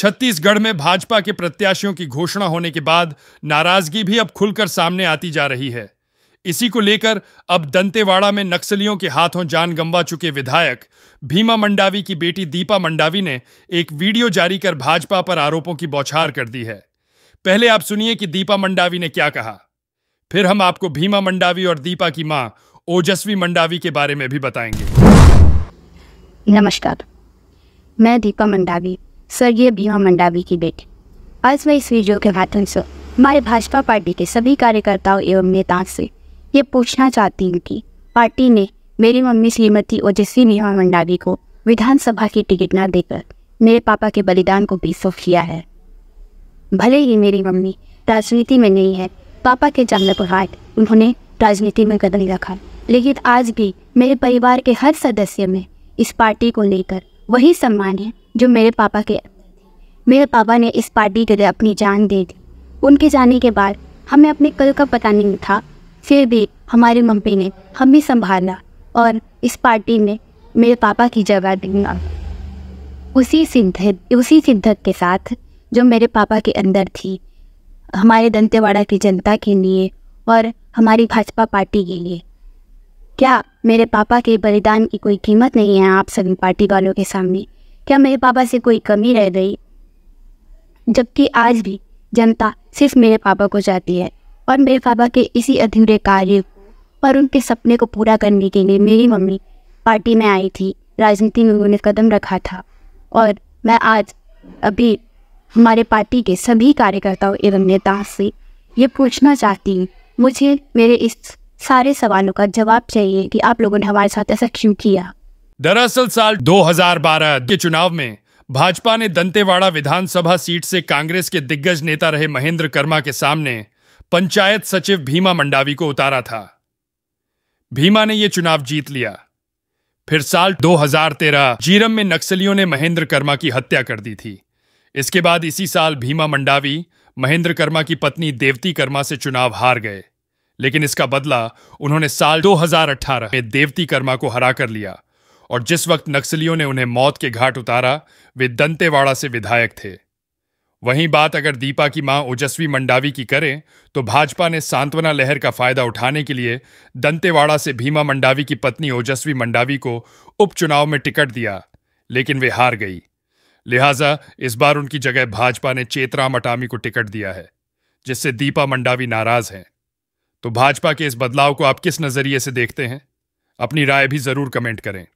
छत्तीसगढ़ में भाजपा के प्रत्याशियों की घोषणा होने के बाद नाराजगी भी अब खुलकर सामने आती जा रही है इसी को लेकर अब दंतेवाड़ा में नक्सलियों के हाथों जान गंवा चुके विधायक भीमा मंडावी की बेटी दीपा मंडावी ने एक वीडियो जारी कर भाजपा पर आरोपों की बौछार कर दी है पहले आप सुनिए कि दीपा मंडावी ने क्या कहा फिर हम आपको भीमा मंडावी और दीपा की मां ओजस्वी मंडावी के बारे में भी बताएंगे नमस्कार मैं दीपा मंडावी स्वर्गीय भीमा मंडावी की बेटी आज मैं इस वीडियो के माध्यम से हमारे भाजपा पार्टी के सभी कार्यकर्ताओं एवं नेताओं से ये पूछना चाहती हूँ कि पार्टी ने मेरी मम्मी श्रीमती ओजस्वी भीमा मंडावी को विधानसभा की टिकट ना देकर मेरे पापा के बलिदान को भी सौंप किया है भले ही मेरी मम्मी राजनीति में नहीं है पापा के जन्म पर उन्होंने राजनीति में कदम रखा लेकिन आज भी मेरे परिवार के हर सदस्य में इस पार्टी को लेकर वही सम्मान है जो मेरे पापा के मेरे पापा ने इस पार्टी के लिए अपनी जान दे दी उनके जाने के बाद हमें अपने कल का पता नहीं था फिर भी हमारी मम्मी ने हमें संभाला और इस पार्टी में मेरे पापा की जगह दूंगा उसी सिद्धत उसी सिद्धत के साथ जो मेरे पापा के अंदर थी हमारे दंतेवाड़ा की जनता के लिए और हमारी भाजपा पार्टी के लिए क्या मेरे पापा के बलिदान की कोई कीमत नहीं है आप सभी पार्टी वालों के सामने क्या मेरे पापा से कोई कमी रह गई जबकि आज भी जनता सिर्फ मेरे पापा को चाहती है और मेरे पापा के इसी अधूरे कार्य और उनके सपने को पूरा करने के लिए मेरी मम्मी पार्टी में आई थी राजनीति में उन्होंने कदम रखा था और मैं आज अभी हमारे पार्टी के सभी कार्यकर्ताओं एवं नेताओं से ये पूछना चाहती हूँ मुझे मेरे इस सारे सवालों का जवाब चाहिए कि आप लोगों ने हमारे साथ ऐसा क्यों किया दरअसल साल 2012 के चुनाव में भाजपा ने दंतेवाड़ा विधानसभा सीट से कांग्रेस के दिग्गज नेता रहे महेंद्र कर्मा के सामने पंचायत सचिव भीमा मंडावी को उतारा था भीमा ने यह चुनाव जीत लिया फिर साल 2013 जीरम में नक्सलियों ने महेंद्र कर्मा की हत्या कर दी थी इसके बाद इसी साल भीमा मंडावी महेंद्र कर्मा की पत्नी देवती कर्मा से चुनाव हार गए लेकिन इसका बदला उन्होंने साल 2018 में देवती कर्मा को हरा कर लिया और जिस वक्त नक्सलियों ने उन्हें मौत के घाट उतारा वे दंतेवाड़ा से विधायक थे वहीं बात अगर दीपा की मां ओजस्वी मंडावी की करें तो भाजपा ने सांत्वना लहर का फायदा उठाने के लिए दंतेवाड़ा से भीमा मंडावी की पत्नी ओजस्वी मंडावी को उपचुनाव में टिकट दिया लेकिन वे हार गई लिहाजा इस बार उनकी जगह भाजपा ने चेतराम अटामी को टिकट दिया है जिससे दीपा मंडावी नाराज हैं तो भाजपा के इस बदलाव को आप किस नजरिए से देखते हैं अपनी राय भी जरूर कमेंट करें